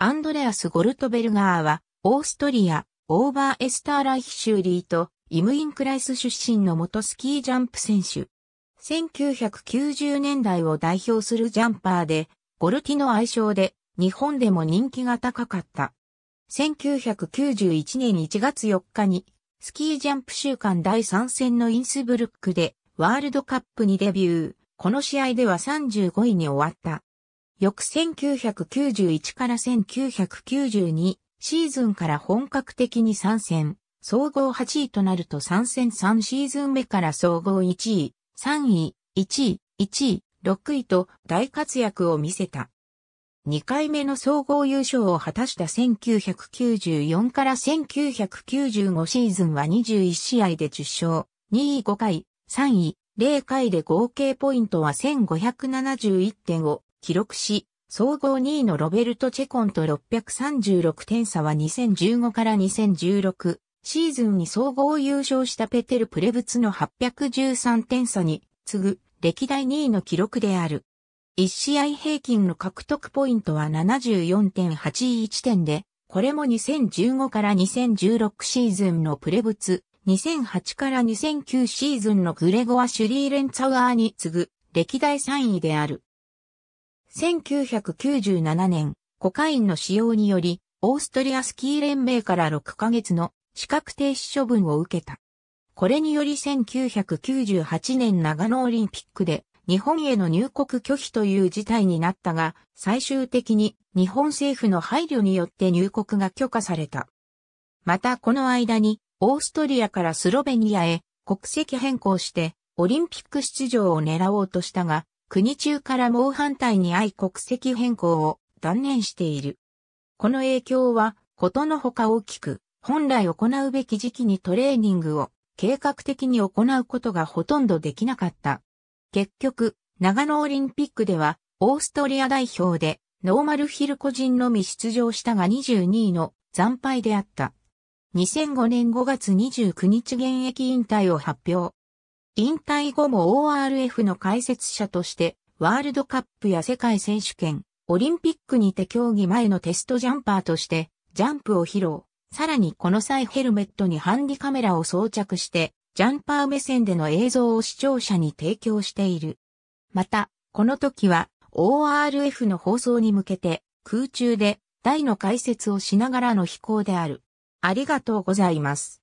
アンドレアス・ゴルトベルガーは、オーストリア、オーバーエスターライヒシューリーと、イムインクライス出身の元スキージャンプ選手。1990年代を代表するジャンパーで、ゴルティの愛称で、日本でも人気が高かった。1991年1月4日に、スキージャンプ週間第3戦のインスブルックで、ワールドカップにデビュー。この試合では35位に終わった。翌1991から1992シーズンから本格的に参戦、総合8位となると参戦3シーズン目から総合1位、3位、1位、1位、6位と大活躍を見せた。2回目の総合優勝を果たした1994から1995シーズンは21試合で10勝、2位5回、3位0回で合計ポイントは1571.5、記録し、総合2位のロベルト・チェコンと636点差は2015から2016シーズンに総合優勝したペテル・プレブツの813点差に次ぐ歴代2位の記録である。1試合平均の獲得ポイントは74.81点で、これも2015から2016シーズンのプレブツ、2008から2009シーズンのグレゴア・シュリーレンツァワーに次ぐ歴代3位である。1997年、コカインの使用により、オーストリアスキー連盟から6ヶ月の資格停止処分を受けた。これにより1998年長野オリンピックで日本への入国拒否という事態になったが、最終的に日本政府の配慮によって入国が許可された。またこの間に、オーストリアからスロベニアへ国籍変更して、オリンピック出場を狙おうとしたが、国中から猛反対に愛国籍変更を断念している。この影響は、ことのほか大きく、本来行うべき時期にトレーニングを計画的に行うことがほとんどできなかった。結局、長野オリンピックでは、オーストリア代表で、ノーマルヒル個人のみ出場したが22位の惨敗であった。2005年5月29日現役引退を発表。引退後も ORF の解説者として、ワールドカップや世界選手権、オリンピックにて競技前のテストジャンパーとして、ジャンプを披露。さらにこの際ヘルメットにハンディカメラを装着して、ジャンパー目線での映像を視聴者に提供している。また、この時は ORF の放送に向けて空中で台の解説をしながらの飛行である。ありがとうございます。